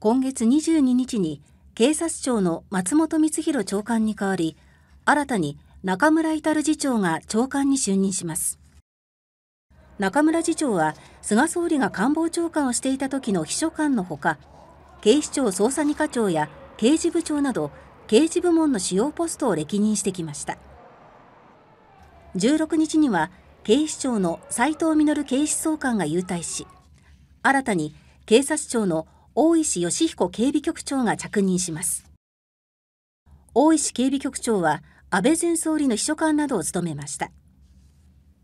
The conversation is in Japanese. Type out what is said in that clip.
今月22日に警察庁の松本光弘長官に代わり新たに中村至次長が長官に就任します。中村次長は菅総理が官房長官をしていた時の秘書官のほか警視庁捜査二課長や刑事部長など刑事部門の主要ポストを歴任してきました16日には警視庁の斉藤実警視総監が優退し新たに警察庁の大石義彦警備局長が着任します大石警備局長は安倍前総理の秘書官などを務めました。